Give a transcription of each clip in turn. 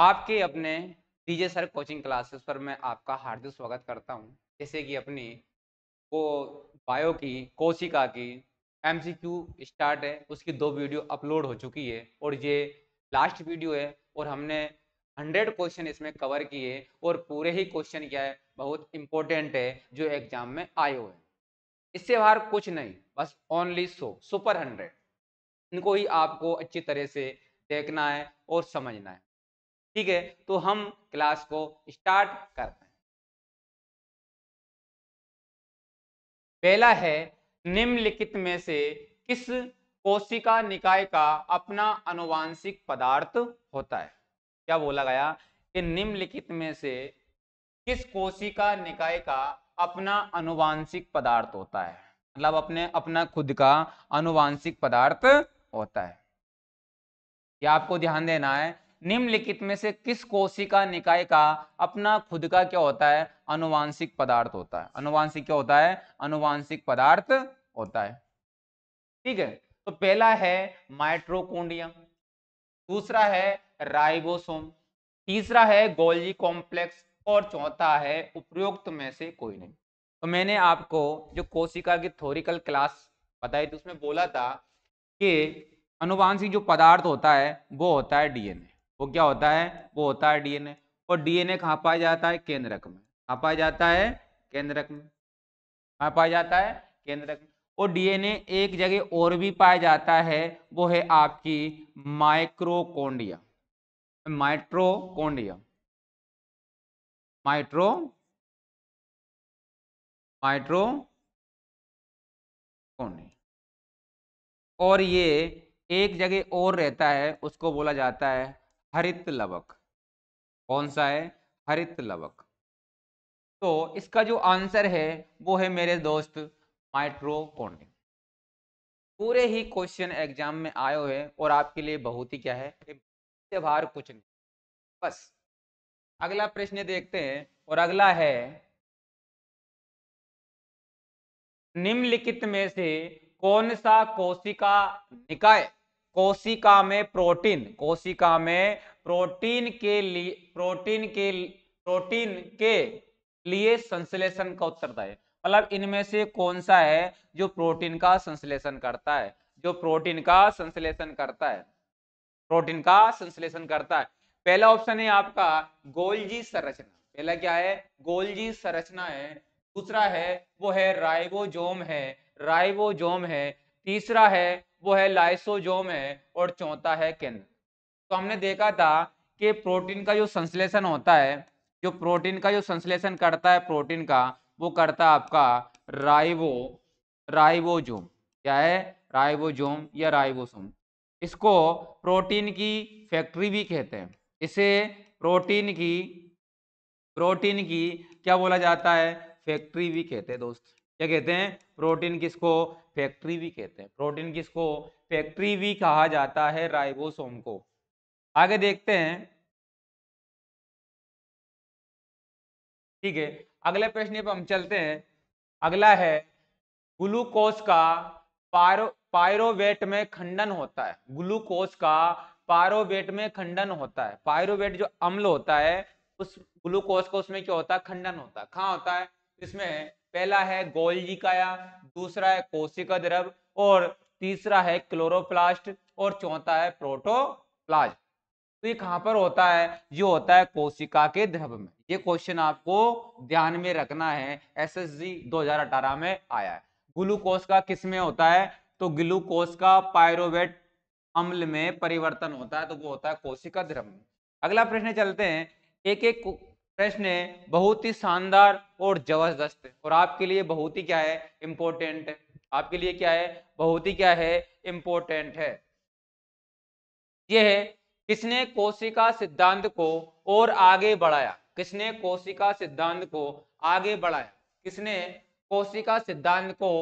आपके अपने DJ sir coaching classes पर मैं आपका हार्दिक स्वागत करता हूं जैसे कि अपनी वो बायो की कोशिका की एमसीक्यू स्टार्ट है उसकी दो वीडियो अपलोड हो चुकी है और ये लास्ट वीडियो है और हमने हंड्रेड क्वेश्चन इसमें कवर किए और पूरे ही क्वेश्चन क्या है बहुत इंपॉर्टेंट है जो एग्जाम में आए हुए हैं इससे बाहर कुछ नहीं बस ओनली सो सुपर हंड्रेड इनको ही आपको अच्छी तरह से देखना है और समझना है ठीक है तो हम क्लास को स्टार्ट करते हैं पहला है निम्नलिखित में से किस कोशिका निकाय का अपना अनुवांशिक पदार्थ होता है क्या बोला गया कि निम्नलिखित में से किस कोशिका निकाय का अपना अनुवांशिक पदार्थ होता है मतलब अपने अपना खुद का अनुवांशिक पदार्थ होता है यह आपको ध्यान देना है निम्नलिखित में से किस कोशिका निकाय का अपना खुद का क्या होता है अनुवांशिक पदार्थ होता है अनुवांशिक क्या होता है अनुवांशिक पदार्थ होता है ठीक है तो पहला है माइट्रोकोंडिया दूसरा है राइबोसोम तीसरा है गोल्जी कॉम्प्लेक्स और चौथा है उपयुक्त में से कोई नहीं तो मैंने आपको जो कोशिका की थोरिकल क्लास बताई थी उसमें बोला था कि अनुवांशिक जो पदार्थ होता है वो होता है डीएनए वो क्या होता है वो होता है डीएनए और डीएनए कहाँ पाया जाता है केंद्रक में कहाँ पाया जाता है केंद्रक में कहाँ पाया जाता है केंद्रक में और डीएनए एक जगह और भी पाया जाता है वो है आपकी माइक्रोकोंडिया माइट्रोकोंडिया माइट्रो माइट्रो कोंडिया और ये एक जगह और रहता है उसको बोला जाता है हरित लवक कौन सा है हरित लवक तो इसका जो आंसर है वो है मेरे दोस्त माइट्रोकोंड्रिया पूरे ही क्वेश्चन एग्जाम में आए हुए और आपके लिए बहुत ही क्या है त्यौहार कुछ नहीं बस अगला प्रश्न देखते हैं और अगला है निम्नलिखित में से कौन सा कोशिका निकाय कोशिका में प्रोटीन कोशिका में प्रोटीन के लिए प्रोटीन के प्रोटीन के लिए संश्लेषण का उत्तरदायी मतलब इनमें से कौन सा है जो प्रोटीन का संश्लेषण करता है जो प्रोटीन का संश्लेषण करता है प्रोटीन का संश्लेषण करता है पहला ऑप्शन है आपका गोल्जी संरचना पहला क्या है गोल्जी संरचना है दूसरा है वो है राइबोजोम है राइबोजोम है तीसरा है वो है लाइसोजोम है और चौथा है केंद्र तो हमने देखा था कि प्रोटीन का जो संश्लेषण होता है जो प्रोटीन का जो संश्लेषण करता है प्रोटीन का वो करता है आपका राइवो राइवोजोम क्या है राइवोजोम या राइवोसोम इसको प्रोटीन की फैक्ट्री भी कहते हैं इसे प्रोटीन की प्रोटीन की क्या बोला जाता है फैक्ट्री भी कहते हैं दोस्त क्या कहते हैं प्रोटीन किसको फैक्ट्री भी कहते हैं प्रोटीन किसको फैक्ट्री भी कहा जाता है राइबोसोम को आगे देखते हैं ठीक है अगले प्रश्न पर हम चलते हैं अगला है ग्लूकोज का पायरो पायरोवेट में खंडन होता है ग्लूकोज का पायरोवेट में खंडन होता है पायरोवेट जो अम्ल होता है उस ग्लूकोज को उसमें क्या होता है खंडन होता है कहाँ होता है इसमें पहला है गोल्जी काया दूसरा है कोशिक द्रव और तीसरा है क्लोरोप्लास्ट और चौथा है प्रोटोप्लास्ट तो ये कहाँ पर होता है ये होता है कोशिका के द्रव में ये क्वेश्चन आपको ध्यान में रखना है एसएसजी 2018 में आया है ग्लूकोज का किस में होता है तो ग्लूकोज का पायरोवेट अम्ल में परिवर्तन होता है तो वो होता है कोशिका द्रव में अगला प्रश्न चलते हैं एक एक प्रश्न है बहुत ही शानदार और जबरदस्त और आपके लिए बहुत ही क्या है इंपॉर्टेंट है आपके लिए क्या है बहुत ही क्या है इंपॉर्टेंट है यह है किसने कोशिका सिद्धांत को और आगे बढ़ाया किसने कोशिका सिद्धांत को आगे बढ़ाया किसने कोशिका सिद्धांत को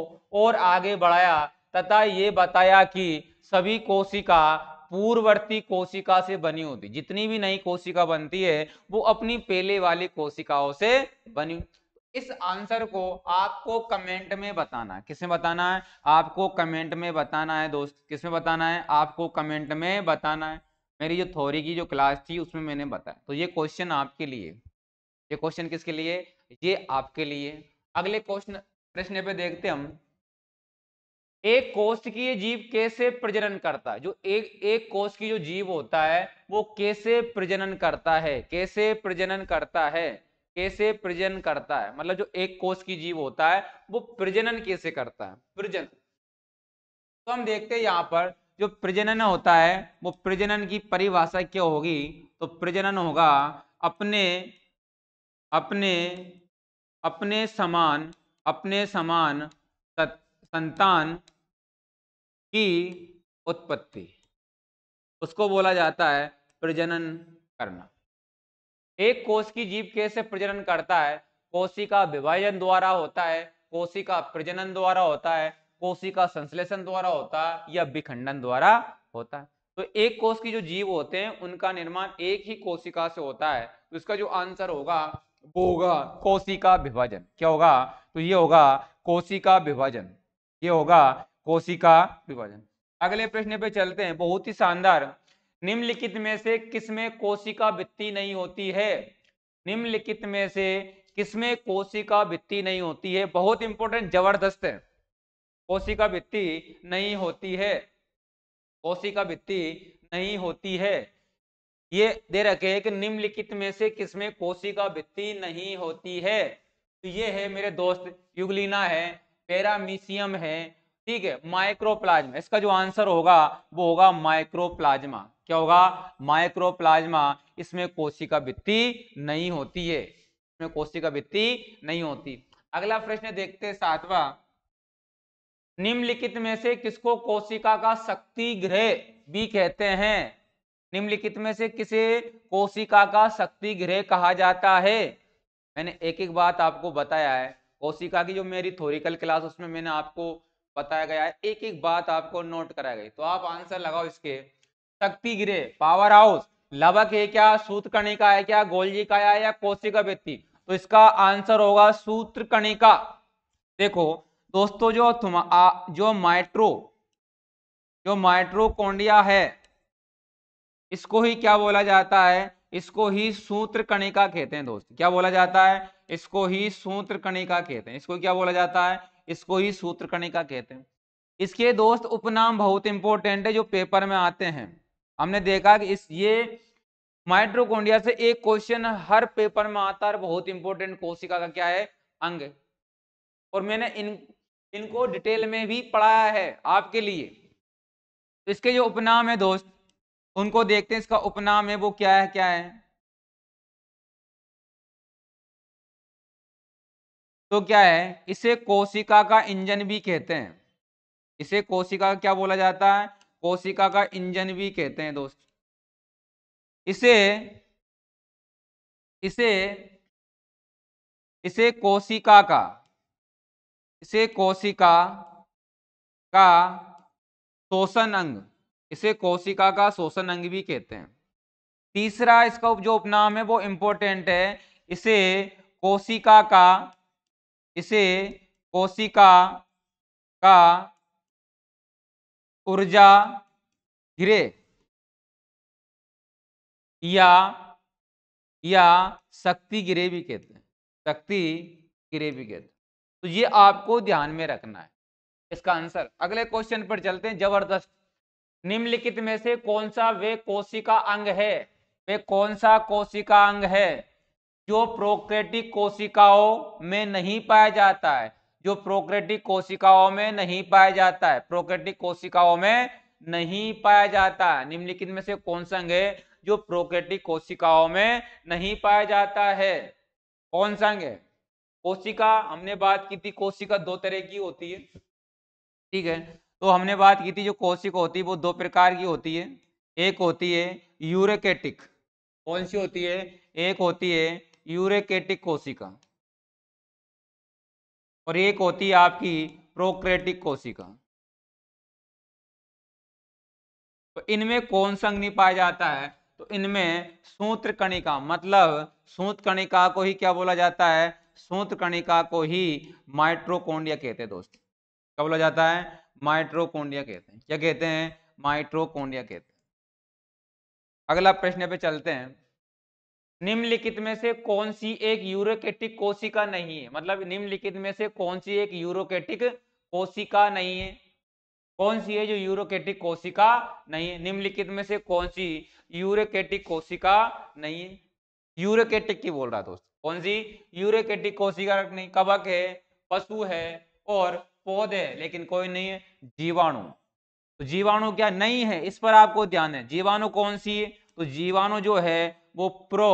और आगे बढ़ाया तथा ये बताया कि सभी कोशिका पूर्ववर्ती कोशिका से बनी होती जितनी भी नई कोशिका बनती है वो अपनी पहले वाली कोशिकाओं से बनी इस आंसर को आपको कमेंट में बताना है किसमें बताना है आपको कमेंट में बताना है दोस्त किसमें बताना है आपको कमेंट में बताना है मेरी जो थोरी की जो क्लास थी उसमें मैंने बताया तो ये क्वेश्चन आपके लिए ये क्वेश्चन किसके लिए ये आपके लिए अगले क्वेश्चन प्रश्न पे देखते हम एक कोष की जीव कैसे प्रजनन करता है जो एक एक कोष्ट की जो जीव होता है वो कैसे प्रजनन करता है कैसे प्रजनन करता है कैसे प्रजनन करता है मतलब जो एक कोष की जीव होता है वो प्रजनन कैसे करता है प्रजनन तो हम देखते हैं यहाँ पर जो प्रजनन होता है वो प्रजनन की परिभाषा क्या होगी तो प्रजनन होगा अपने अपने अपने समान अपने समान संतान की उत्पत्ति उसको बोला जाता है प्रजनन करना एक कोश की जीव कैसे प्रजनन करता है कोशिका विभाजन द्वारा होता है कोशिका प्रजनन द्वारा होता है कोशिका संश्लेषण द्वारा होता है या विखंडन द्वारा होता है तो एक कोश की जो जीव होते हैं उनका निर्माण एक ही कोशिका से होता है तो इसका जो आंसर होगा वो होगा कोशिका विभाजन क्या होगा तो ये होगा कोशिका विभाजन ये होगा कोशिका विभाजन अगले प्रश्न पे चलते हैं बहुत ही शानदार निम्नलिखित में से किसमें कोशिका भित्ति नहीं होती है निम्नलिखित में से किसमें कोशिका वित्ती नहीं होती है बहुत इंपॉर्टेंट जबरदस्त है कोशिका वित्ती नहीं होती है कोशिका वित्ती नहीं होती है ये दे रखे है कि निम्नलिखित में से किसमें कोशिका वित्ती नहीं होती है तो ये है मेरे दोस्त युगलिना है पेरामीसियम है ठीक है माइक्रोप्लाज्मा इसका जो आंसर होगा वो होगा माइक्रोप्लाज्मा क्या होगा माइक्रोप्लाज्मा इसमें कोशिका भित्ति नहीं होती है इसमें कोशिका भित्ति नहीं होती अगला प्रश्न देखते सातवा निम्नलिखित में से किसको कोशिका का शक्ति गृह भी कहते हैं निम्नलिखित में से किसे कोशिका का शक्ति गृह कहा जाता है मैंने एक एक बात आपको बताया है कोशिका की जो मेरी थोरिकल क्लास उसमें मैंने आपको बताया गया है एक एक बात आपको नोट कराया गई तो आप आंसर लगाओ इसके शक्ति गिरे पावर हाउस लवक है क्या सूत्र कणिका है क्या गोलजी का है या कोशिका व्यक्ति तो इसका आंसर होगा सूत्र कणिका देखो दोस्तों जो तुम आ, जो माइट्रो जो माइट्रोकोंडिया है इसको ही क्या बोला जाता है इसको ही सूत्र कणिका कहते हैं दोस्त क्या बोला जाता है इसको ही सूत्र कणिका कहते हैं इसको क्या बोला जाता है इसको ही सूत्रकणिका कहते हैं इसके दोस्त उपनाम बहुत इंपॉर्टेंट है जो पेपर में आते हैं हमने देखा कि इस ये माइट्रोकोंडिया से एक क्वेश्चन हर पेपर में आता है बहुत इंपॉर्टेंट कोशिका का क्या है अंग और मैंने इन इनको डिटेल में भी पढ़ाया है आपके लिए इसके जो उपनाम है दोस्त उनको देखते हैं इसका उपनाम है वो क्या है क्या है तो क्या है इसे कोशिका का इंजन भी कहते हैं इसे कोशिका क्या बोला जाता है कोशिका का इंजन भी कहते हैं दोस्त इसे इसे इसे कोशिका का इसे कोशिका का शोषण अंग इसे कोशिका का शोषण अंग भी कहते हैं तीसरा इसका जो उपनाम है वो इंपॉर्टेंट है इसे कोशिका का इसे कोशिका का ऊर्जा गिरे या या शक्ति गिरे भी कहते हैं शक्ति गिरे भी कहते हैं तो ये आपको ध्यान में रखना है इसका आंसर अगले क्वेश्चन पर चलते हैं जबरदस्त निम्नलिखित में से कौन सा वे कोशिका अंग है वे कौन सा कोशिका अंग है जो प्रोक्रेटिक कोशिकाओं में नहीं पाया जाता है जो प्रोक्रेटिक कोशिकाओं में नहीं पाया जाता है प्रोक्रेटिक कोशिकाओं में नहीं पाया जाता है निम्नलिखित में से कौन सा अंग है जो प्रोक्रेटिक कोशिकाओं में नहीं पाया जाता है कौन सा अंग है कोशिका हमने बात की थी कोशिका दो तरह की होती है ठीक है तो हमने बात की थी जो कोशिका होती है वो दो प्रकार की होती है एक होती है यूरेकेटिक कौन सी होती है एक होती है यूरेकेटिक कोशिका और एक होती है आपकी प्रोक्रेटिक कोशिका तो इनमें कौन संघ नहीं पाया जाता है तो इनमें सूत्र कणिका मतलब सूत्र कणिका को ही क्या बोला जाता है सूत्र कणिका को ही माइट्रोकोंडिया कहते हैं दोस्तों क्या बोला जाता है माइट्रोकोंडिया कहते हैं क्या कहते हैं माइट्रोकोंडिया कहते हैं अगला प्रश्न पे चलते हैं निम्नलिखित में से कौन सी एक यूरोकेटिक कोशिका नहीं है मतलब निम्नलिखित में से कौन सी एक यूरोकेटिक कोशिका नहीं है कौन सी है जो यूरोकेटिक कोशिका नहीं है निम्नलिखित में से कौन सी यूरोकेटिक कोशिका नहीं है यूरोकेटिक की बोल रहा दोस्त कौन सी यूरोकेटिक कोशिका नहीं कवक है पशु है और पौधे है लेकिन कोई नहीं है जीवाणु तो जीवाणु क्या नहीं है इस पर आपको ध्यान है जीवाणु कौन सी है तो जीवाणु जो है वो प्रो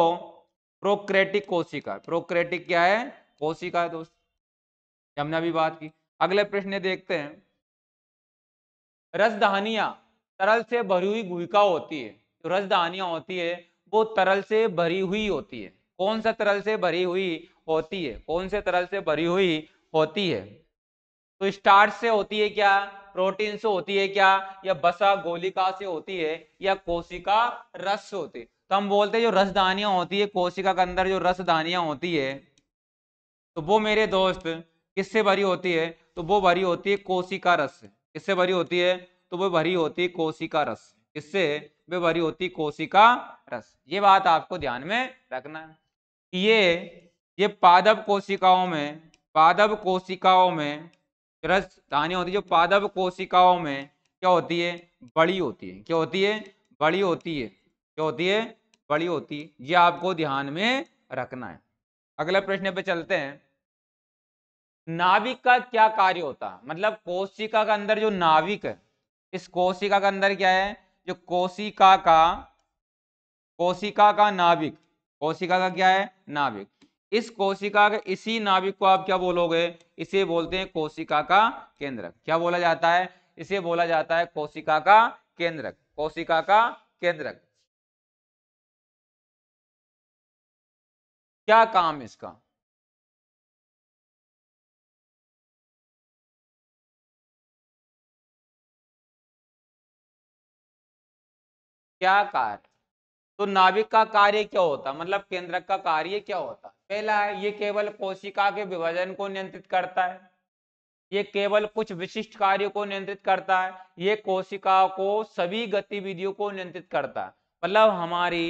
प्रोक्रेटिक कोशिका प्रोक्रेटिक क्या है कोशिका है दोस्त हमने अभी बात की अगले प्रश्न देखते हैं रसदानिया तरल से भरी हुई गुहिका होती है जो तो रसदानिया होती है वो तरल से भरी हुई होती है कौन सा तरल से भरी हुई होती है कौन से तरल से भरी हुई होती है तो स्टार्च से होती है क्या प्रोटीन से होती है क्या या बसा गोलिका से होती है या कोशिका रस से होती है तो हम बोलते हैं जो रसदानियाँ होती है कोशिका के अंदर जो रसदानियाँ होती है तो वो मेरे दोस्त किससे भरी होती है तो वो भरी होती है कोशिका रस से किससे भरी होती है तो वो भरी होती है कोशिका रस किससे वे भरी होती कोशिका रस ये बात आपको ध्यान में रखना है ये ये पादप कोशिकाओं में पादप कोशिकाओं में रस धानी होती है जो पादप कोशिकाओं में क्या होती है बड़ी होती है क्या होती है बड़ी होती है क्या होती है बड़ी होती है ये आपको ध्यान में रखना है अगले प्रश्न पे चलते हैं नाविक का क्या कार्य होता है मतलब कोशिका का अंदर जो नाविक है इस कोशिका का अंदर क्या है जो कोशिका का कोशिका का नाभिक कोशिका का क्या है नाभिक इस कोशिका के इसी नाभिक को आप क्या बोलोगे इसे बोलते हैं कोशिका का केंद्रक क्या बोला जाता है इसे बोला जाता है कोशिका का केंद्रक कोशिका का केंद्रक क्या काम इसका क्या कार्य तो नाभिक का कार्य क्या होता मतलब केंद्रक का कार्य क्या होता पहला है ये केवल कोशिका के विभाजन को नियंत्रित करता है ये केवल कुछ विशिष्ट कार्य को नियंत्रित करता है ये कोशिका को सभी गतिविधियों को नियंत्रित करता है मतलब हमारी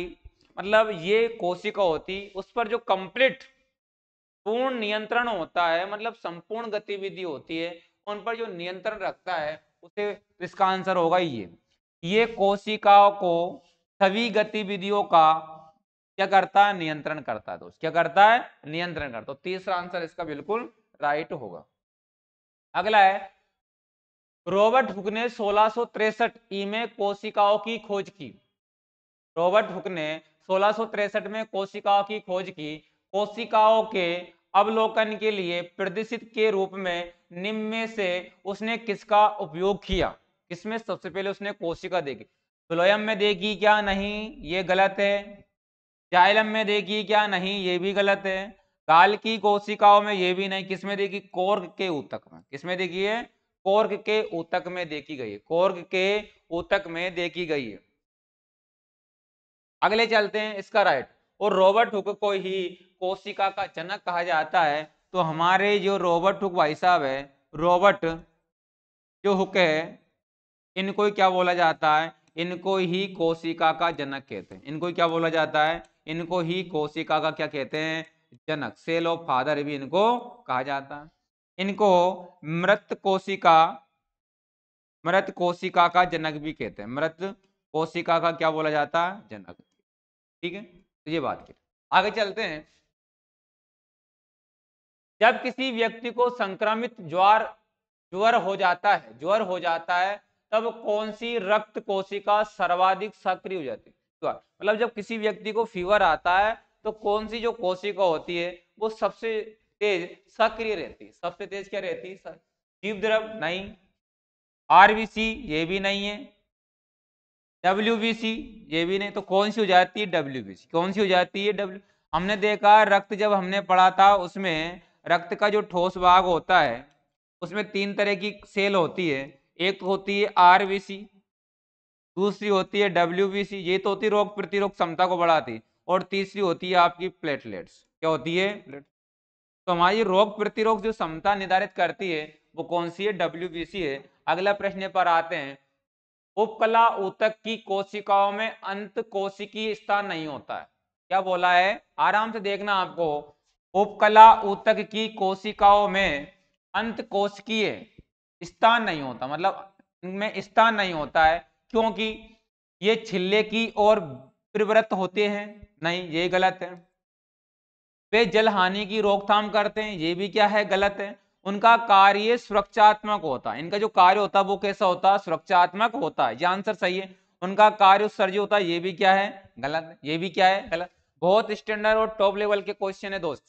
मतलब ये कोशिका होती उस पर जो कंप्लीट पूर्ण नियंत्रण होता है मतलब संपूर्ण गतिविधि होती है उन पर जो नियंत्रण रखता है उसे इसका आंसर होगा ये ये कोशिकाओं को सभी गतिविधियों का क्या करता है नियंत्रण करता है दोस्त तो क्या करता है नियंत्रण करता तो तीसरा आंसर इसका बिल्कुल राइट होगा अगला है रॉबर्ट हुक ने सोलह ई में कोशिकाओं की खोज की रॉबर्ट हुक ने सोलह में कोशिकाओं की खोज की कोशिकाओं के अवलोकन के लिए प्रदर्शित के रूप में निम्न में से उसने किसका उपयोग किया किसमें सबसे पहले उसने कोशिका देखी फ्लोयम में देखी क्या नहीं ये गलत है जाइलम में देखी क्या नहीं ये भी गलत है काल की कोशिकाओं में ये भी नहीं किसमें देखी कोर्ग के ऊतक में किसमें देखी है कोर्ग के ऊतक में देखी गई है कोर्ग के ऊतक में देखी गई है अगले चलते हैं इसका राइट और रॉबर्ट हुक को ही कोशिका का जनक कहा जाता है तो हमारे जो रॉबर्ट हुक भाई साहब है रॉबर्ट जो हुक है इनको ही क्या बोला जाता है इनको ही कोशिका का जनक कहते हैं इनको क्या बोला जाता है इनको ही कोशिका का क्या कहते हैं जनक सेल ऑफ फादर भी इनको कहा जाता है इनको मृत कोशिका मृत कोशिका का जनक भी कहते हैं मृत कोशिका का क्या बोला जाता है जनक ठीक है तो ये बात की आगे चलते हैं जब किसी व्यक्ति को संक्रमित ज्वार ज्वर हो जाता है ज्वर हो जाता है तब कौन सी रक्त कोशिका सर्वाधिक सक्रिय हो जाती है मतलब जब किसी व्यक्ति को फीवर आता है तो कौन सी जो कोशिका होती है वो सबसे तेज सक्रिय रहती है सबसे तेज क्या रहती है जीव द्रव नहीं आरबीसी ये भी नहीं है डब्ल्यू बी सी ये भी नहीं तो कौन सी हो जाती है डब्ल्यू बी सी कौन सी हो जाती है डब्ल्यू हमने देखा रक्त जब हमने पढ़ा था उसमें रक्त का जो ठोस भाग होता है उसमें तीन तरह की सेल होती है एक होती है आर बी सी दूसरी होती है डब्ल्यू बी सी ये तो होती है रोग प्रतिरोग क्षमता को बढ़ाती और तीसरी होती है आपकी प्लेटलेट्स क्या होती है तो हमारी रोग प्रतिरोग जो क्षमता निर्धारित करती है वो कौन सी है डब्ल्यू बी सी है अगला प्रश्न पर आते हैं उपकला उतक की कोशिकाओं में अंत कोशिकीय स्थान नहीं होता है क्या बोला है आराम से देखना आपको उपकला उतक की कोशिकाओं में अंत कोशिकीय स्थान नहीं होता मतलब में स्थान नहीं होता है क्योंकि ये छिल्ले की ओर प्रवृत्त होते हैं नहीं ये गलत है वे जल हानि की रोकथाम करते हैं ये भी क्या है गलत है उनका कार्य सुरक्षात्मक होता है इनका जो कार्य होता है वो कैसा होता है सुरक्षात्मक होता है ये आंसर सही है उनका कार्य उत्सर्जी होता है ये भी क्या है गलत ये भी क्या है गलत बहुत स्टैंडर्ड और टॉप लेवल के क्वेश्चन है दोस्त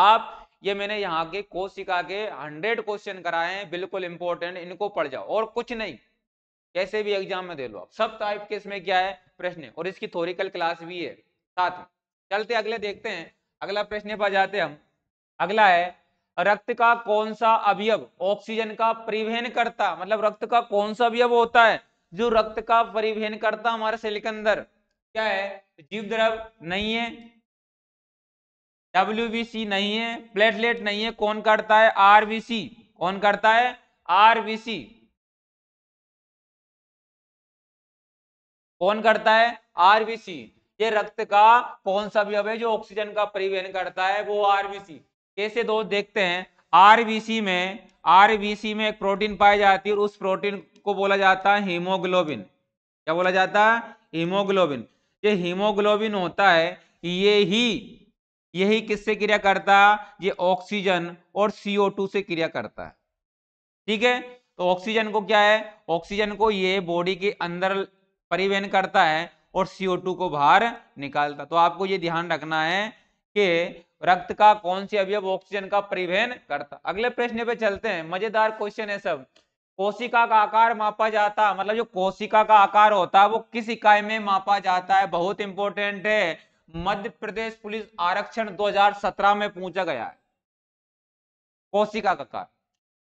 आप ये मैंने यहाँ के कोर्स सिखा के हंड्रेड क्वेश्चन कराए हैं बिल्कुल इंपॉर्टेंट इनको पढ़ जाओ और कुछ नहीं कैसे भी एग्जाम में दे लो आप सब टाइप के इसमें क्या है प्रश्न और इसकी थोरिकल क्लास भी है साथ में चलते अगले देखते हैं अगला प्रश्न पर जाते हम अगला है रक्त का कौन सा अवयव ऑक्सीजन का परिवहन करता मतलब रक्त का कौन सा अवयव होता है जो रक्त का परिवहन करता हमारे सेल के अंदर क्या है जीव द्रव नहीं है डब्ल्यू नहीं है प्लेटलेट नहीं है कौन करता है आरबीसी कौन करता है आरबीसी कौन करता है आरबीसी ये रक्त का कौन सा अवयव है जो ऑक्सीजन का परिवहन करता है वो आरबीसी कैसे दोस्त देखते हैं आरबीसी में आरबीसी में एक प्रोटीन पाई जाती है और उस प्रोटीन को बोला जाता है हीमोग्लोबिन क्या बोला जाता है हीमोग्लोबिन ये हीमोग्लोबिन होता है ये ही यही किससे क्रिया करता है ये ऑक्सीजन और CO2 से क्रिया करता है ठीक है तो ऑक्सीजन को क्या है ऑक्सीजन को ये बॉडी के अंदर परिवहन करता है और CO2 को बाहर निकालता तो आपको ये ध्यान रखना है कि रक्त का कौन सी अवयव ऑक्सीजन का परिवहन करता अगले प्रश्न पे चलते हैं मजेदार क्वेश्चन है सब कोशिका का आकार मापा जाता मतलब जो कोशिका का आकार होता है वो किस इकाई में मापा जाता है बहुत इंपॉर्टेंट है मध्य प्रदेश पुलिस आरक्षण 2017 में पूछा गया है कोशिका का आकार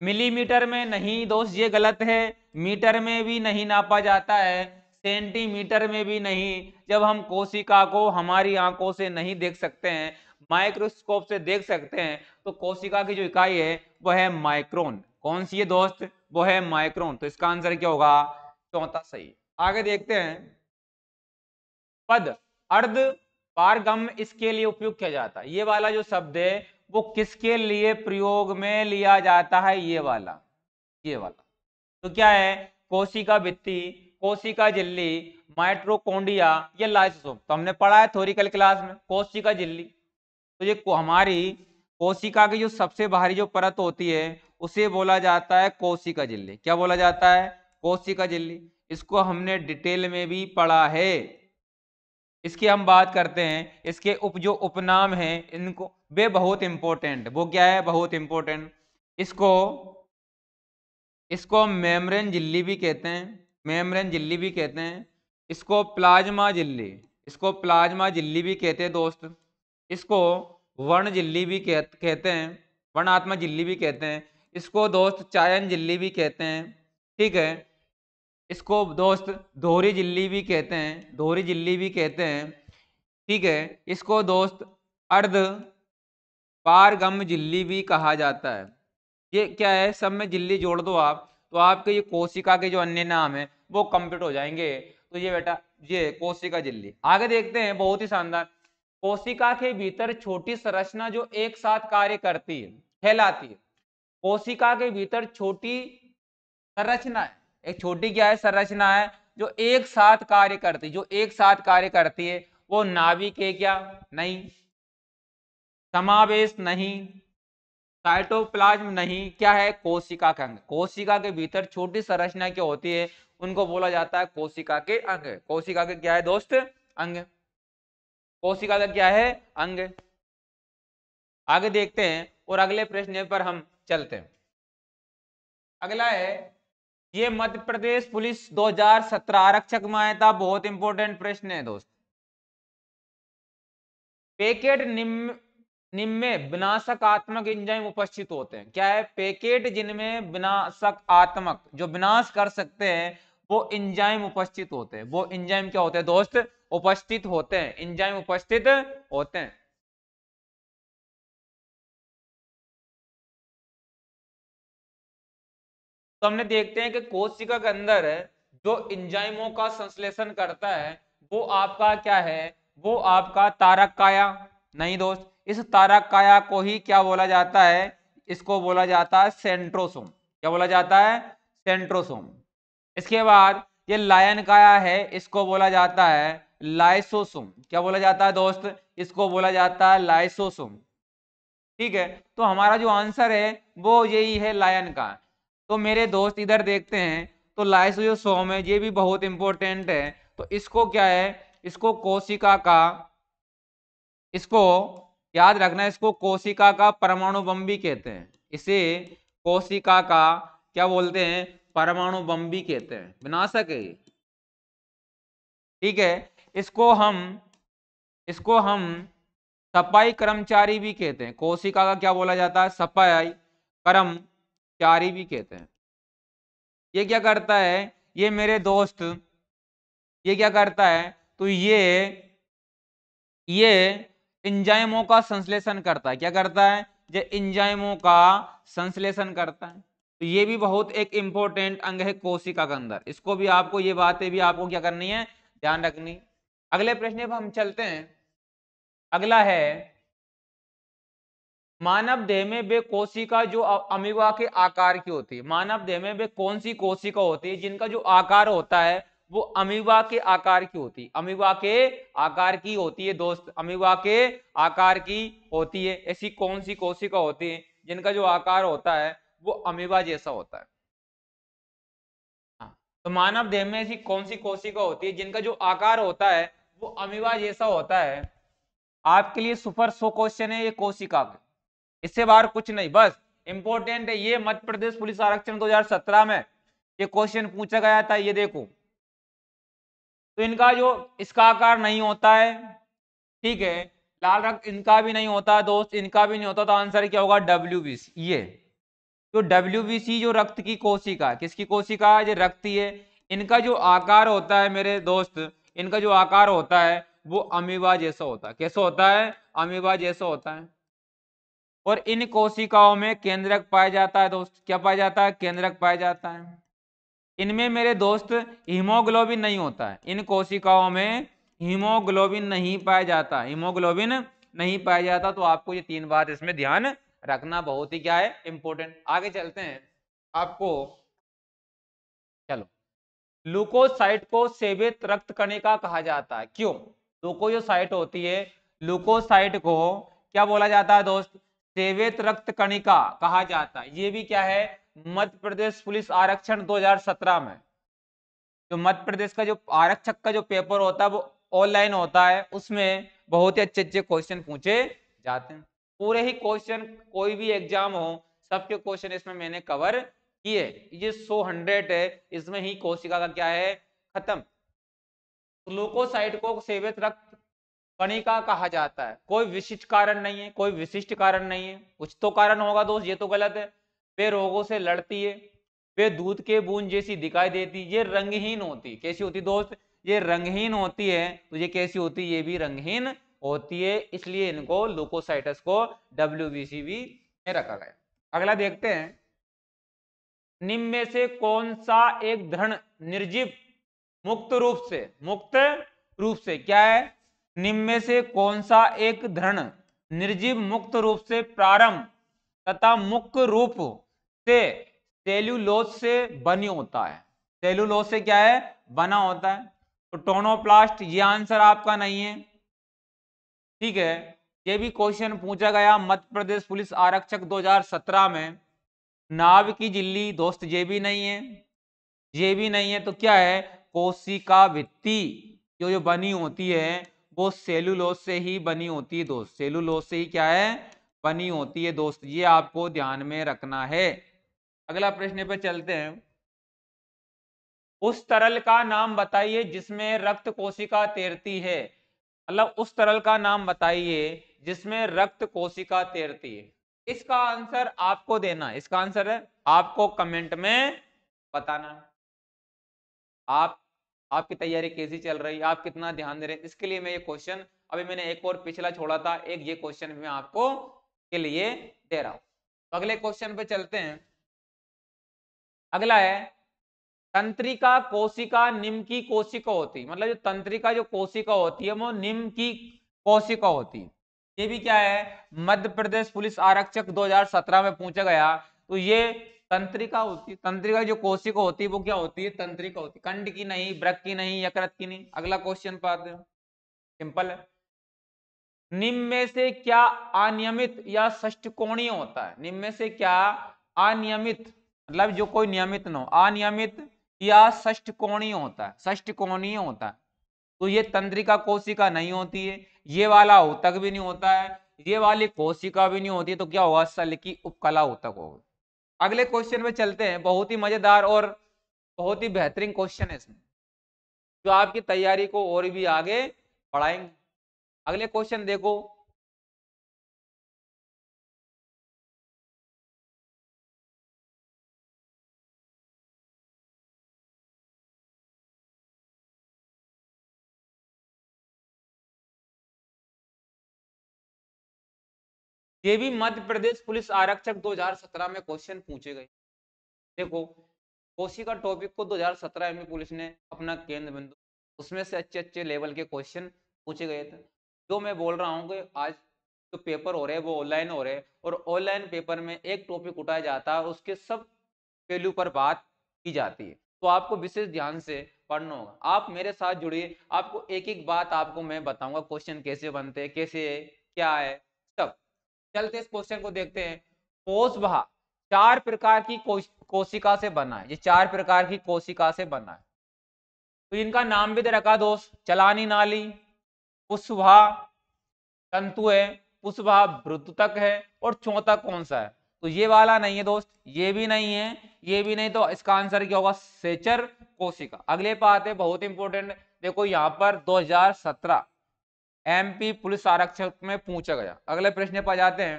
मिलीमीटर में नहीं दोस्त ये गलत है मीटर में भी नहीं नापा जाता है सेंटीमीटर में भी नहीं जब हम कोशिका को हमारी आंखों से नहीं देख सकते हैं माइक्रोस्कोप से देख सकते हैं तो कोशिका की जो इकाई है वो है माइक्रोन कौन सी है दोस्त वो है माइक्रोन तो इसका आंसर क्या होगा चौथा सही आगे देखते हैं पद अर्ध पारगम इसके लिए उपयोग किया जाता है ये वाला जो शब्द है वो किसके लिए प्रयोग में लिया जाता है ये वाला ये वाला तो क्या है कोशिका भित्ती कोशिका झिल्ली माइट्रोकोंडिया या लाइसोसोम तो हमने पढ़ा है थोरिकल क्लास में कोशिका झिल्ली तो ये हमारी कोशिका की जो सबसे बाहरी जो परत होती है उसे बोला जाता है कोशिका झिल्ली क्या बोला जाता है कोशिका झिल्ली इसको हमने डिटेल में भी पढ़ा है इसकी हम बात करते हैं इसके उप जो उपनाम है इनको वे बहुत इंपॉर्टेंट वो क्या है बहुत इंपॉर्टेंट इसको इसको मेमरन झिल्ली भी कहते हैं मेमरन झिल्ली भी कहते हैं इसको प्लाज्मा झिल्ली इसको प्लाज्मा झिल्ली भी कहते हैं दोस्त इसको वर्ण झिल्ली भी कह, कहते हैं आत्मा झिल्ली भी कहते हैं इसको दोस्त चायन झिल्ली भी कहते हैं ठीक है इसको दोस्त धोरी झिल्ली भी कहते हैं धोरी झिल्ली भी कहते हैं ठीक है इसको दोस्त अर्ध पारगम झिल्ली भी कहा जाता है ये क्या है सब में झिल्ली जोड़ दो आप तो आपके ये कोशिका के जो अन्य नाम है वो कंप्लीट हो जाएंगे तो ये बेटा ये कोशिका झिल्ली आगे देखते हैं बहुत ही शानदार कोशिका के भीतर छोटी संरचना जो एक साथ कार्य करती है फैलाती है कोशिका के भीतर छोटी संरचना है एक छोटी क्या है संरचना है जो एक साथ कार्य करती जो एक साथ कार्य करती है वो नाभिक है क्या नहीं समावेश नहीं साइटोप्लाज्म नहीं क्या है कोशिका के अंग कोशिका के भीतर छोटी संरचना क्या होती है उनको बोला जाता है कोशिका के अंग कोशिका के क्या है दोस्त अंग कोशिका का क्या है अंग आगे देखते हैं और अगले प्रश्न पर हम चलते हैं अगला है ये मध्य प्रदेश पुलिस 2017 आरक्षक मान्यता बहुत इंपॉर्टेंट प्रश्न है दोस्त पैकेट निम्न विनाशक आत्मक इंजाइम उपस्थित होते हैं क्या है पैकेट जिनमें विनाशक आत्मक जो विनाश कर सकते हैं वो इंजाइम उपस्थित होते हैं वो इंजाइम क्या होते हैं दोस्त उपस्थित होते हैं इंजाइम उपस्थित होते हैं तो हमने देखते हैं कि कोशिका के अंदर जो इंजाइमों का संश्लेषण करता है वो आपका क्या है वो आपका तारक काया नहीं दोस्त इस तारक काया को ही क्या बोला जाता है इसको बोला जाता है सेंट्रोसोम क्या बोला जाता है सेंट्रोसोम इसके बाद ये लायन काया है इसको बोला जाता है लाइसोसुम क्या बोला जाता है दोस्त इसको बोला जाता है लाइसोसुम ठीक है तो हमारा जो आंसर है वो यही है लायन का तो मेरे दोस्त इधर देखते हैं तो लाइसोसोम है ये भी बहुत इंपॉर्टेंट है तो इसको क्या है इसको कोशिका का इसको याद रखना इसको कोशिका का परमाणु बम भी कहते हैं इसे कोशिका का क्या बोलते हैं परमाणु बम भी कहते हैं विनाशक है ठीक है इसको हम इसको हम सफाई कर्मचारी भी कहते हैं कोशिका का क्या बोला जाता है सफाई कर्मचारी भी कहते हैं ये क्या करता है ये मेरे दोस्त ये क्या करता है तो ये ये इंजाइमों का संश्लेषण करता है क्या करता है जो इंजाइमों का संश्लेषण करता है तो ये भी बहुत एक इंपॉर्टेंट अंग है कोशिका के अंदर इसको भी आपको ये बातें भी आपको क्या करनी है ध्यान रखनी अगले प्रश्न पर हम चलते हैं अगला है मानव देह में वे कोशिका जो अमीबा के आकार की होती है मानव देह में वे कौन सी कोशिका होती है जिनका जो आकार होता है वो अमीबा के आकार की होती है अमीबा के आकार की होती है दोस्त अमीबा के आकार की होती है ऐसी कौन सी कोशिका होती है जिनका जो आकार होता है वो अमीबा जैसा होता है हाँ, तो मानव देह में ऐसी कौन सी कोशिका होती है जिनका जो आकार होता है वो अमीबा जैसा होता है आपके लिए सुपर सो क्वेश्चन है ये कोशिका का इससे बाहर कुछ नहीं बस इंपॉर्टेंट है ये मध्य प्रदेश पुलिस आरक्षण 2017 में ये क्वेश्चन पूछा गया था ये देखो तो इनका जो इसका आकार नहीं होता है ठीक है लाल रंग इनका भी नहीं होता दोस्त इनका भी नहीं होता तो आंसर क्या होगा डब्ल्यू ये तो डब्ल्यू जो रक्त की कोशिका है किसकी कोशिका है जो रक्त है इनका जो आकार होता है मेरे दोस्त इनका जो आकार होता है वो अमीबा जैसा होता है कैसा होता है अमीबा जैसा होता है और इन कोशिकाओं में केंद्रक पाया जाता है दोस्त क्या पाया जाता है केंद्रक पाया जाता है इनमें मेरे दोस्त हीमोग्लोबिन नहीं होता है इन कोशिकाओं में हीमोग्लोबिन नहीं पाया जाता हीमोग्लोबिन नहीं पाया जाता तो आपको ये तीन बात इसमें ध्यान रखना बहुत ही क्या है इंपॉर्टेंट आगे चलते हैं आपको चलो लुकोसाइट को सेवित रक्त कणिका का कहा जाता है क्यों लुको जो साइट होती है लुकोसाइट को क्या बोला जाता है दोस्त सेवित रक्त कणिका कहा जाता है ये भी क्या है मध्य प्रदेश पुलिस आरक्षण 2017 में जो मध्य प्रदेश का जो आरक्षक का जो पेपर होता है वो ऑनलाइन होता है उसमें बहुत ही अच्छे अच्छे क्वेश्चन पूछे जाते हैं पूरे ही क्वेश्चन कोई भी एग्जाम हो सबके क्वेश्चन इसमें मैंने कवर किए ये सो हंड्रेड है इसमें ही कोशिका का क्या है खत्म ग्लूकोसाइड को सेवित रक्त कणिका कहा जाता है कोई विशिष्ट कारण नहीं है कोई विशिष्ट कारण नहीं है कुछ तो कारण होगा दोस्त ये तो गलत है वे रोगों से लड़ती है वे दूध के बूंद जैसी दिखाई देती ये रंगहीन होती कैसी होती दोस्त ये रंगहीन होती है तो ये कैसी होती ये भी रंगहीन होती है इसलिए इनको लुकोसाइटस को डब्ल्यू बी में रखा गया अगला देखते हैं निम्न में से कौन सा एक धन निर्जीव मुक्त रूप से मुक्त रूप से क्या है निम्न में से कौन सा एक धन निर्जीव मुक्त रूप से प्रारंभ तथा मुक्त रूप से सेल्यूलोज से बनी होता है सेल्यूलोज से क्या है बना होता है तो टोनोप्लास्ट ये आंसर आपका नहीं है ठीक है ये भी क्वेश्चन पूछा गया मध्य प्रदेश पुलिस आरक्षक 2017 में नाव की जिल्ली दोस्त ये भी नहीं है ये भी नहीं है तो क्या है कोशिका भित्ती जो जो बनी होती है वो सेलुलोस से ही बनी होती है दोस्त सेलुलोस से ही क्या है बनी होती है दोस्त ये आपको ध्यान में रखना है अगला प्रश्न पर चलते हैं उस तरल का नाम बताइए जिसमें रक्त कोशिका तैरती है मतलब उस तरल का नाम बताइए जिसमें रक्त कोशिका तैरती है इसका आंसर आपको देना इसका आंसर है आपको कमेंट में बताना आप आपकी तैयारी कैसी चल रही है आप कितना ध्यान दे रहे हैं इसके लिए मैं ये क्वेश्चन अभी मैंने एक और पिछला छोड़ा था एक ये क्वेश्चन मैं आपको के लिए दे रहा हूं अगले क्वेश्चन पे चलते हैं अगला है तंत्रिका कोशिका निम की कोशिका होती मतलब जो तंत्रिका जो कोशिका होती है वो निम की कोशिका होती ये भी क्या है मध्य प्रदेश पुलिस आरक्षक 2017 में पूछा गया तो ये तंत्रिका होती तंत्रिका जो कोशिका होती है वो क्या होती है तंत्रिका होती कंड की नहीं ब्रक की नहीं यकृत की नहीं अगला क्वेश्चन पाते सिंपल है निम्न में से क्या अनियमित या षष्टकोणीय होता है निम्न में से क्या अनियमित मतलब जो कोई नियमित न हो अनियमित या षष्टकोणीय होता है षष्टकोणीय होता है तो ये तंद्रिका कोशिका नहीं होती है ये वाला ऊतक भी नहीं होता है ये वाली कोशिका भी नहीं होती तो क्या होगा सल की उपकला ऊतक होगा अगले क्वेश्चन में चलते हैं बहुत ही मजेदार और बहुत ही बेहतरीन क्वेश्चन है इसमें जो आपकी तैयारी को और भी आगे बढ़ाएंगे अगले क्वेश्चन देखो ये भी मध्य प्रदेश पुलिस आरक्षक 2017 में क्वेश्चन पूछे गए देखो कोशी का टॉपिक को 2017 में पुलिस ने अपना केंद्र बिंदु उसमें से अच्छे अच्छे लेवल के क्वेश्चन पूछे गए थे जो मैं बोल रहा हूँ कि आज जो पेपर हो रहे हैं वो ऑनलाइन हो रहे हैं और ऑनलाइन पेपर में एक टॉपिक उठाया जाता है और उसके सब पहलू पर बात की जाती है तो आपको विशेष ध्यान से पढ़ना होगा आप मेरे साथ जुड़िए आपको एक एक बात आपको मैं बताऊंगा क्वेश्चन कैसे बनते हैं कैसे है क्या है चलते इस क्वेश्चन को देखते हैं कोषभा चार प्रकार की कोशिका से बना है ये चार प्रकार की कोशिका से बना है तो इनका नाम भी दे तो रखा दोस्त चलानी नाली पुष्भा तंतु है पुष्भा भ्रुतक है और चौथा कौन सा है तो ये वाला नहीं है दोस्त ये भी नहीं है ये भी नहीं तो इसका आंसर क्या होगा सेचर कोशिका अगले पाते बहुत इंपॉर्टेंट देखो यहाँ पर 2017 एमपी पुलिस आरक्षक में पूछा गया अगले प्रश्न पर जाते हैं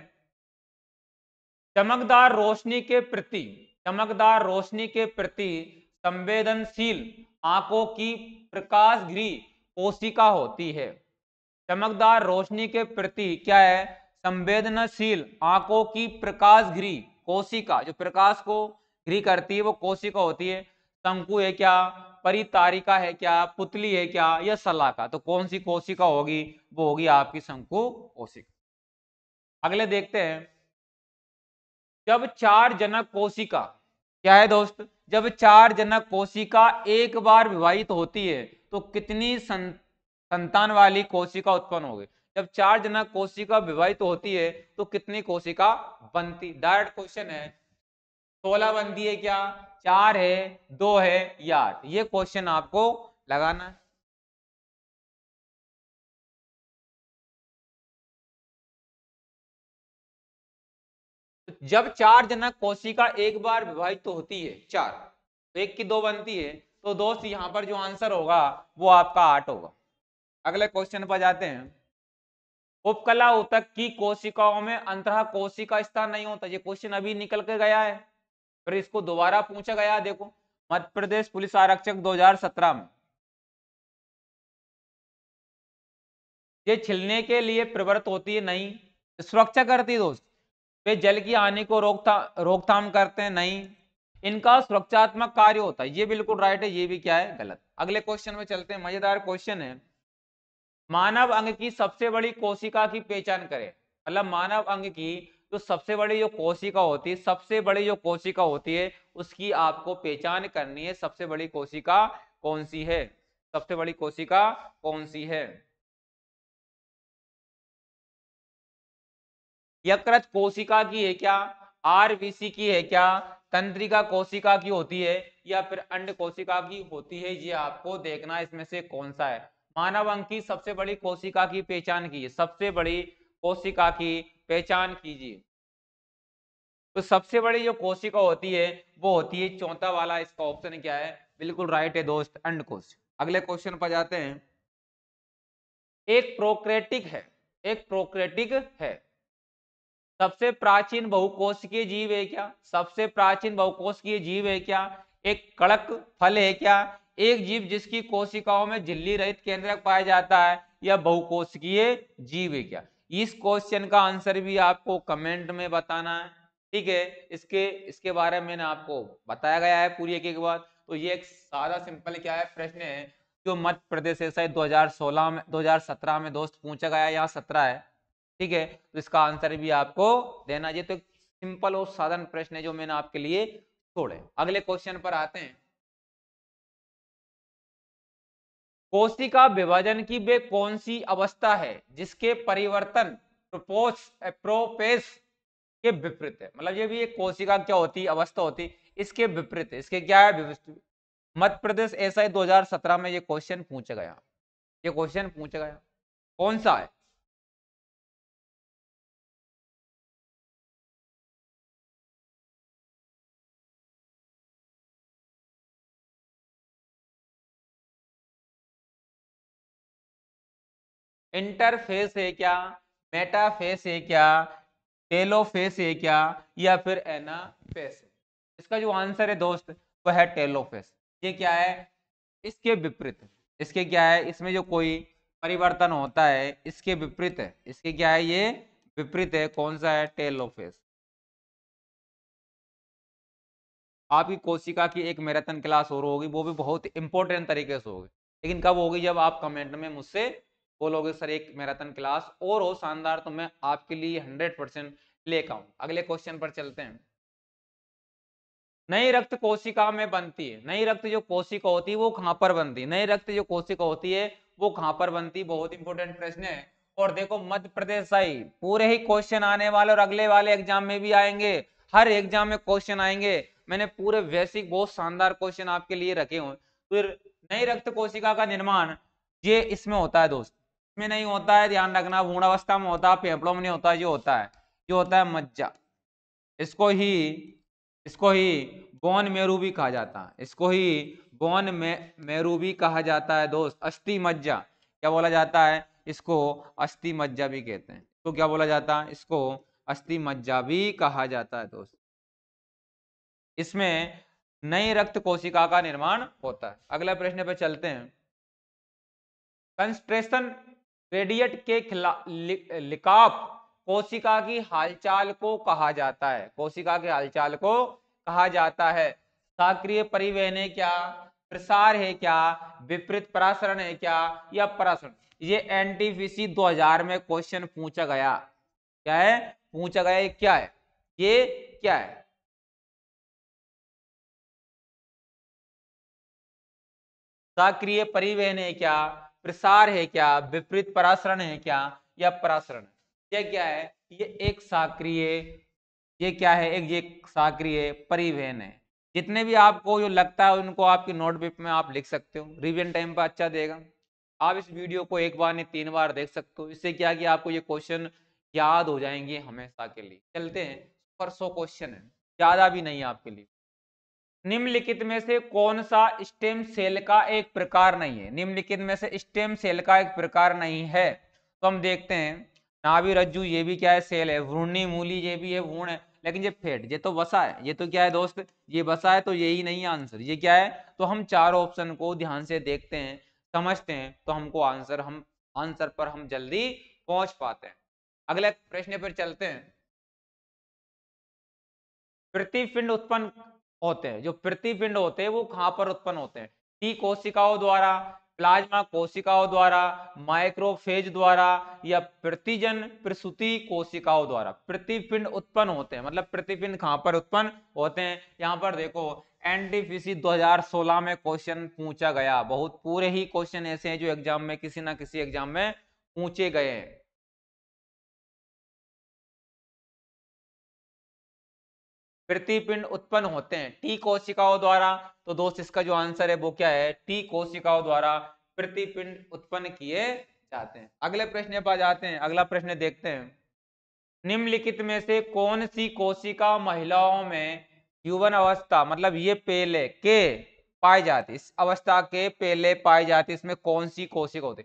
चमकदार रोशनी के प्रति चमकदार रोशनी के प्रति संवेदनशील आंखों की प्रकाश घिरी कोशिका होती है चमकदार रोशनी के प्रति क्या है संवेदनशील आंखों की प्रकाश घिरी कोशिका जो प्रकाश को घिरी करती है वो कोशिका होती है शंकु है क्या परितारिका है क्या पुतली है क्या या सलाका तो कौन सी कोशिका होगी वो होगी आपकी शंकु कोशिका अगले देखते हैं जब चार जनक कोशिका क्या है दोस्त जब चार जनक कोशिका एक बार विवाहित होती है तो कितनी सं, संतान वाली कोशिका उत्पन्न होगी जब चार जनक कोशिका विवाहित होती है तो कितनी कोशिका बनती डायरेक्ट क्वेश्चन है सोलह बनती है क्या चार है दो है या आठ ये क्वेश्चन आपको लगाना है जब चार जनक कोशिका एक बार विभाजित तो होती है चार तो एक की दो बनती है तो दोस्त यहां पर जो आंसर होगा वो आपका आठ होगा अगले क्वेश्चन पर जाते हैं उपकला उतक की कोशिकाओं में अंतः कोशिका स्थान नहीं होता ये क्वेश्चन अभी निकल के गया है फिर इसको दोबारा पूछा गया देखो मध्य प्रदेश पुलिस आरक्षक 2017 में ये छिलने के लिए प्रवृत्त होती है नहीं सुरक्षा करती दोस्त वे जल की आने को रोकता रोकथाम करते हैं नहीं इनका सुरक्षात्मक कार्य होता है ये बिल्कुल राइट है ये भी क्या है गलत अगले क्वेश्चन में चलते हैं मजेदार क्वेश्चन है मानव अंग की सबसे बड़ी कोशिका की पहचान करें मतलब मानव अंग की तो सबसे बड़ी जो कोशिका होती है सबसे बड़ी जो कोशिका होती है उसकी आपको पहचान करनी है सबसे बड़ी कोशिका कौन सी है सबसे बड़ी कोशिका कौन सी है यकृत कोशिका की है क्या आरबीसी की है क्या तंत्रिका कोशिका की होती है या फिर अंड कोशिका की होती है ये आपको देखना है इसमें से कौन सा है मानव अंग की सबसे बड़ी कोशिका की पहचान की सबसे बड़ी कोशिका की पहचान कीजिए तो सबसे बड़ी जो कोशिका होती है वो होती है चौथा वाला इसका ऑप्शन क्या है बिल्कुल राइट है दोस्त अंड कोश अगले क्वेश्चन पर जाते हैं एक प्रोक्रेटिक है एक प्रोक्रेटिक है सबसे प्राचीन बहुकोशिकीय जीव है क्या सबसे प्राचीन बहुकोशिकीय जीव है क्या एक कड़क फल है क्या एक जीव जिसकी कोशिकाओं में झिल्ली रहित केंद्रक पाया जाता है या बहुकोशिकीय जीव है क्या इस क्वेश्चन का आंसर भी आपको कमेंट में बताना है ठीक है इसके इसके बारे में आपको बताया गया है पूरी एक एक बात तो ये एक सादा सिंपल क्या है प्रश्न है जो मध्य प्रदेश से शायद 2016 में 2017 में दोस्त पूछा गया यहाँ सत्रह है ठीक है तो इसका आंसर भी आपको देना चाहिए तो सिंपल और साधारण प्रश्न है जो मैंने आपके लिए छोड़े अगले क्वेश्चन पर आते हैं कोशिका विभाजन की वे कौन सी अवस्था है जिसके परिवर्तन प्रोपोस प्रोपेस के विपरीत है मतलब ये भी एक कोशिका क्या होती अवस्था होती इसके विपरीत है इसके क्या है मध्य प्रदेश ऐसा ही 2017 में ये क्वेश्चन पूछा गया ये क्वेश्चन पूछा गया कौन सा है इंटरफेस है क्या मेटाफेस है क्या टेलोफेस है क्या या फिर एनाफेस है इसका जो आंसर है दोस्त वह है टेलोफेस ये क्या है इसके विपरीत इसके क्या है इसमें जो कोई परिवर्तन होता है इसके विपरीत है इसके क्या है ये विपरीत है कौन सा है टेलोफेस आपकी कोशिका की एक मैराथन क्लास और होगी वो भी बहुत इंपॉर्टेंट तरीके से होगी लेकिन कब होगी जब आप कमेंट में मुझसे बोलोगे सर एक मैराथन क्लास और हो शानदार तो मैं आपके लिए हंड्रेड परसेंट लेकर आऊँ अगले क्वेश्चन पर चलते हैं नई रक्त कोशिका में बनती है नई रक्त जो कोशिका होती है वो कहां पर बनती है नई रक्त जो कोशिका होती है वो कहां पर बनती बहुत इंपॉर्टेंट प्रश्न है और देखो मध्य प्रदेश आई पूरे ही क्वेश्चन आने वाले और अगले वाले एग्जाम में भी आएंगे हर एग्जाम में क्वेश्चन आएंगे मैंने पूरे वैसिक बहुत शानदार क्वेश्चन आपके लिए रखे हुए फिर नई रक्त कोशिका का निर्माण ये इसमें होता है दोस्त में नहीं होता है ध्यान रखना भूण अवस्था में होता है फेफड़ों में नहीं होता जो होता है जो होता है मज्जा इसको ही इसको ही बोन मेरू भी कहा जाता है इसको ही बोन में मेरू भी कहा जाता है दोस्त अस्थि मज्जा क्या बोला जाता है इसको अस्थि मज्जा भी कहते हैं इसको क्या बोला जाता है इसको अस्थि मज्जा भी कहा जाता है दोस्त इसमें नई रक्त कोशिका का निर्माण होता है अगला प्रश्न पर चलते हैं कंस्ट्रेशन रेडिएट के खिलाफ लिकाप कोशिका की हालचाल को कहा जाता है कोशिका के हालचाल को कहा जाता है सक्रिय परिवहन है क्या प्रसार है क्या विपरीत परासरण है क्या या परासरण ये एनटीपीसी 2000 में क्वेश्चन पूछा गया क्या है पूछा गया क्या है ये क्या है सक्रिय परिवहन है क्या प्रसार है क्या विपरीत परासरण है क्या या परासरण ये क्या है ये एक साक्रिय ये क्या है एक ये साक्रिय परिवहन है जितने भी आपको जो लगता है उनको आपकी नोटबुक में आप लिख सकते हो रिविजन टाइम पर अच्छा देगा आप इस वीडियो को एक बार नहीं तीन बार देख सकते हो इससे क्या कि आपको ये क्वेश्चन याद हो जाएंगे हमेशा के लिए चलते हैं परसों क्वेश्चन है ज्यादा भी नहीं आपके लिए निम्नलिखित में से कौन सा स्टेम सेल का एक प्रकार नहीं है निम्नलिखित में से स्टेम सेल का एक प्रकार नहीं है तो हम देखते हैं नाभि रज्जु ये भी क्या है सेल है भ्रूणी मूली ये भी है भ्रूण है लेकिन ये फेट ये तो वसा है ये तो क्या है दोस्त ये वसा है तो यही नहीं है आंसर ये क्या है तो हम चार ऑप्शन को ध्यान से देखते हैं समझते हैं तो हमको आंसर हम आंसर पर हम जल्दी पहुंच पाते हैं अगले प्रश्न पर चलते हैं प्रतिपिंड उत्पन्न होते हैं जो प्रतिपिंड होते हैं वो कहां पर उत्पन्न होते हैं टी कोशिकाओं द्वारा प्लाज्मा कोशिकाओं द्वारा माइक्रोफेज द्वारा या प्रतिजन प्रसूति कोशिकाओं द्वारा प्रतिपिंड उत्पन्न होते हैं मतलब प्रतिपिंड कहां पर उत्पन्न होते हैं यहां पर देखो एनडीपीसी 2016 में क्वेश्चन पूछा गया बहुत पूरे ही क्वेश्चन ऐसे हैं जो एग्जाम में किसी ना किसी एग्जाम में पूछे गए हैं प्रतिपिंड उत्पन्न होते हैं टी कोशिकाओं द्वारा तो दोस्त इसका जो आंसर है वो क्या है टी कोशिकाओं द्वारा प्रतिपिंड उत्पन्न किए जाते हैं अगले प्रश्न पर जाते हैं अगला प्रश्न देखते हैं निम्नलिखित में से कौन सी कोशिका महिलाओं में युवन अवस्था मतलब ये पेले के पाई जाती इस अवस्था के पेले पाई जाती इसमें कौन सी कोशिका होती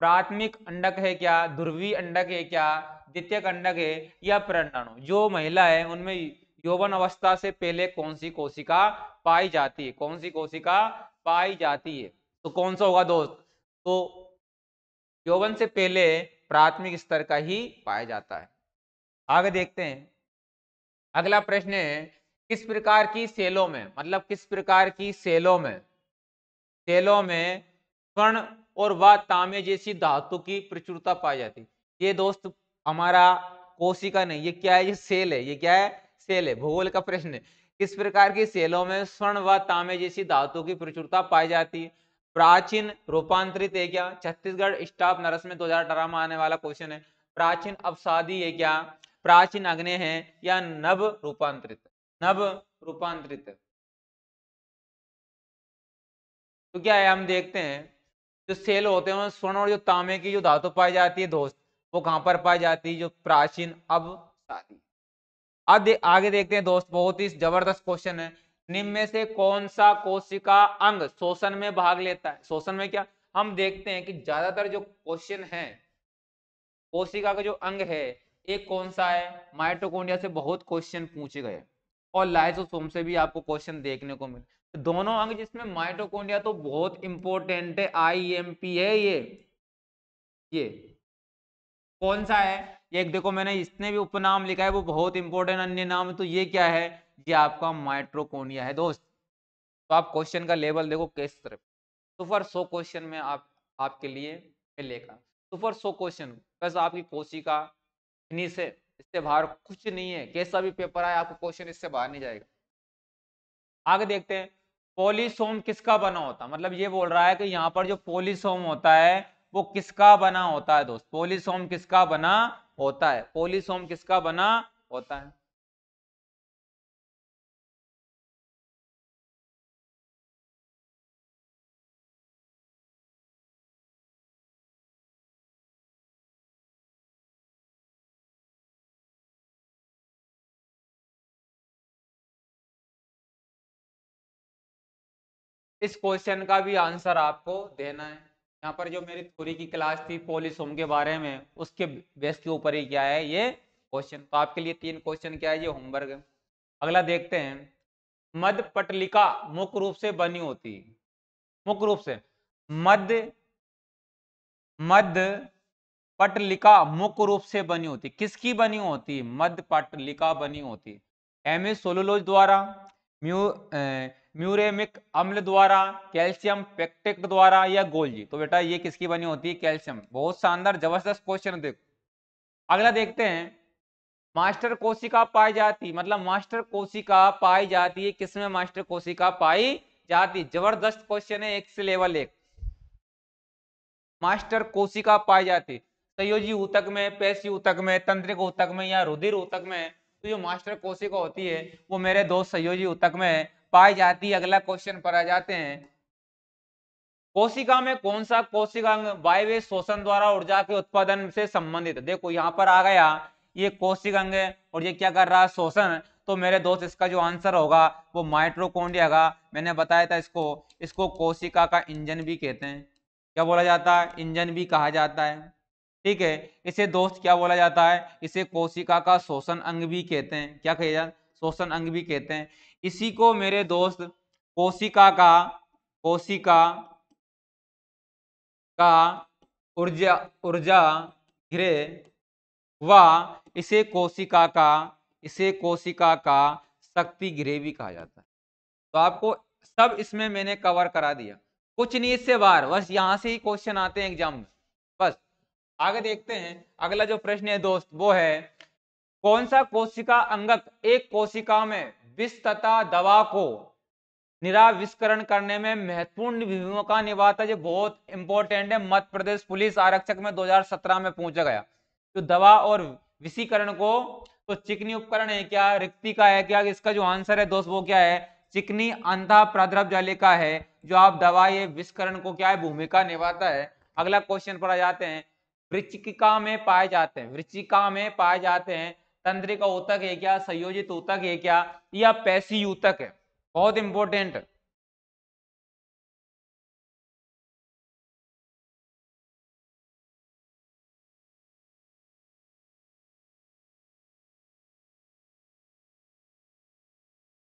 प्राथमिक अंडक है क्या ध्रुवी अंडक है क्या द्वितीय अंडक है या प्रणाणु जो महिला है उनमें यौवन अवस्था से पहले कौन सी कोशिका पाई जाती है कौन सी कोशिका पाई जाती है तो कौन सा होगा दोस्त तो यौवन से पहले प्राथमिक स्तर का ही पाया जाता है आगे देखते हैं अगला प्रश्न है किस प्रकार की सेलों में मतलब किस प्रकार की सेलों में सेलों में स्वर्ण और व तामे जैसी धातु की प्रचुरता पाई जाती है ये दोस्त हमारा कोशिका नहीं ये क्या है ये सेल है ये क्या है सेल है भूगोल का प्रश्न है किस प्रकार की सेलों में स्वर्ण व तांबे जैसी धातु की प्रचुरता पाई जाती है प्राचीन रूपांतरित है क्या छत्तीसगढ़ स्टाफ नरस में दो हजार में आने वाला क्वेश्चन है प्राचीन अवसादी है क्या प्राचीन अग्नि है या नव रूपांतरित नव रूपांतरित तो क्या है हम देखते हैं जो सेल होते हैं स्वर्ण और जो तांबे की जो धातु पाई जाती है दोस्त वो कहां पर पाई जाती है जो प्राचीन अब शादी अब आगे देखते हैं दोस्त बहुत ही जबरदस्त क्वेश्चन है निम्न में से कौन सा कोशिका अंग शोषण में भाग लेता है शोषण में क्या हम देखते हैं कि ज्यादातर जो क्वेश्चन है कोशिका का जो अंग है ये कौन सा है माइटोकोडिया से बहुत क्वेश्चन पूछे गए और लाइसोसोम से भी आपको क्वेश्चन देखने को मिले तो दोनों अंग जिसमें माइटोकोडिया तो बहुत इंपॉर्टेंट है आई एम पी है ये ये कौन सा है ये देखो मैंने इसने भी उपनाम लिखा है वो बहुत इंपॉर्टेंट अन्य नाम तो ये क्या है ये आपका माइट्रोकोनिया है दोस्त तो आप क्वेश्चन का लेवल देखो किस तरफ तो फॉर सो क्वेश्चन में आप आपके लिए मैं लेखा तो फॉर सो क्वेश्चन बस आपकी कोशिका फिनिश है इससे बाहर कुछ नहीं है कैसा भी पेपर आए आपको क्वेश्चन इससे बाहर नहीं जाएगा आगे देखते हैं पोलिसोम किसका बना होता मतलब ये बोल रहा है कि यहाँ पर जो पोलिसोम होता है वो किसका बना होता है दोस्त पोलिसोम किसका बना होता है पोलिसोम किसका बना होता है इस क्वेश्चन का भी आंसर आपको देना है यहाँ पर जो मेरी थोड़ी की क्लास थी पोलिसोम के बारे में उसके बेस के ऊपर ही क्या है ये क्वेश्चन तो आपके लिए तीन क्वेश्चन क्या है ये होमवर्क अगला देखते हैं मध्य पटलिका मुख्य रूप से बनी होती मुख्य रूप से मध्य मध्य पटलिका मुख्य रूप से बनी होती किसकी बनी होती मध्य पटलिका बनी होती एम ए सोलोलोज द्वारा म्यू म्यूरेमिक अम्ल द्वारा कैल्शियम पेक्टिक द्वारा या गोल्जी तो बेटा ये किसकी बनी होती है कैल्शियम बहुत शानदार जबरदस्त क्वेश्चन देखो अगला देखते हैं मास्टर कोशिका पाई जाती मतलब मास्टर कोशिका पाई जाती है किसमें मास्टर कोशिका पाई जाती जबरदस्त क्वेश्चन है एक से लेवल एक मास्टर कोशिका पाई जाती संयोजी ऊतक में पेशी ऊतक में तंत्रिक ऊतक में या रुधिर ऊतक में तो ये मास्टर कोशिका होती है वो मेरे दोस्त संयोजी ऊतक में पाई जाती है अगला क्वेश्चन पर आ जाते हैं कोशिका में कौन सा कोशिका वायु शोषण द्वारा ऊर्जा के उत्पादन से संबंधित है देखो यहाँ पर आ गया ये कोशिकांग है और ये क्या कर रहा है शोषण तो मेरे दोस्त इसका जो आंसर होगा वो माइट्रोकोडिया का मैंने बताया था इसको इसको कोशिका का इंजन भी कहते हैं क्या बोला जाता है इंजन भी कहा जाता है ठीक है इसे दोस्त क्या बोला जाता है इसे कोशिका का शोषण अंग भी कहते हैं क्या कहे जाता शोषण अंग भी कहते हैं इसी को मेरे दोस्त कोशिका का कोशिका का ऊर्जा ऊर्जा घिरे व इसे कोशिका का इसे कोशिका का शक्ति घिरे भी कहा जाता है तो आपको सब इसमें मैंने कवर करा दिया कुछ नहीं इससे बाहर बस यहाँ से ही क्वेश्चन आते हैं एग्जाम में बस आगे देखते हैं अगला जो प्रश्न है दोस्त वो है कौन सा कोशिका अंगक एक कोशिका में विस्तता दवा को निराविष्करण करने में महत्वपूर्ण भूमिका निभाता है जो बहुत इंपॉर्टेंट है मध्य प्रदेश पुलिस आरक्षक में 2017 में पहुंचा गया जो तो दवा और विषीकरण को तो चिकनी उपकरण है क्या रिक्ति का है क्या इसका जो आंसर है दोस्त वो क्या है चिकनी अंधा प्रद्रव जाले का है जो आप दवा ये विस्करण को क्या है भूमिका निभाता है अगला क्वेश्चन पढ़ा जाते हैं वृचिका में पाए जाते हैं वृचिका में पाए जाते हैं तंत्रिका ऊतक है क्या संयोजित ऊतक है क्या या पैसी ऊतक है बहुत इंपॉर्टेंट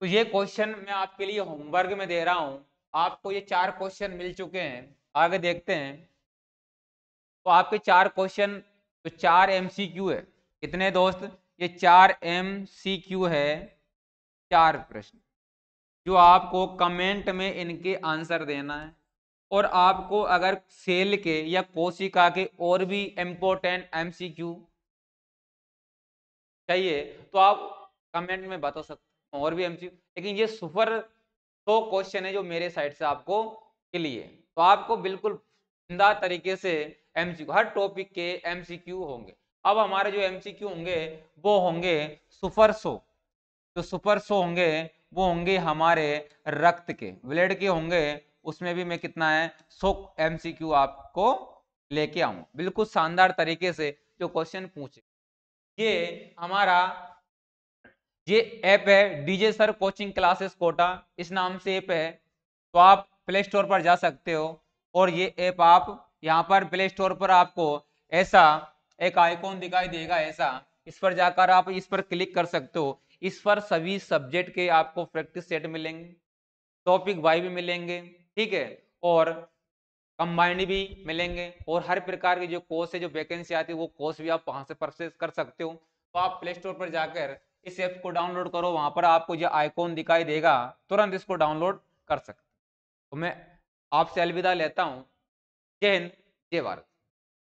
तो ये क्वेश्चन मैं आपके लिए होमवर्क में दे रहा हूं आपको ये चार क्वेश्चन मिल चुके हैं आगे देखते हैं तो आपके चार क्वेश्चन तो चार एमसीक्यू है कितने दोस्त ये चार एम सी क्यू है चार प्रश्न जो आपको कमेंट में इनके आंसर देना है और आपको अगर सेल के या कोशिका के और भी इम्पोर्टेंट एम सी क्यू चाहिए तो आप कमेंट में बता सकते हैं और भी एम सी क्यू लेकिन ये सुपर सो क्वेश्चन है जो मेरे साइड से आपको के लिए तो आपको बिल्कुल जिंदा तरीके से एम सी क्यू हर टॉपिक के एम सी क्यू होंगे अब हमारे जो एमसीक्यू होंगे वो होंगे सुपर सो जो सुपर सो होंगे वो होंगे हमारे रक्त के ब्लड के होंगे उसमें भी मैं कितना है सो एमसीक्यू आपको लेके आऊ बिल्कुल शानदार तरीके से जो क्वेश्चन पूछे ये हमारा ये ऐप है DJ sir coaching classes Kota इस नाम से ऐप है तो आप प्ले स्टोर पर जा सकते हो और ये ऐप आप यहाँ पर प्ले स्टोर पर आपको ऐसा एक आइकॉन दिखाई देगा ऐसा इस पर जाकर आप इस पर क्लिक कर सकते हो इस पर सभी सब्जेक्ट के आपको प्रैक्टिस सेट मिलेंगे टॉपिक वाई भी मिलेंगे ठीक है और कंबाइंड भी मिलेंगे और हर प्रकार के जो कोर्स है जो वैकेंसी आती है वो कोर्स भी आप वहाँ से परचेज कर सकते हो तो आप प्ले स्टोर पर जाकर इस ऐप को डाउनलोड करो वहाँ पर आपको जो आइकॉन दिखाई देगा तुरंत इसको डाउनलोड कर सकते हो तो मैं आपसे अलविदा लेता हूँ जय हिंद जय भारत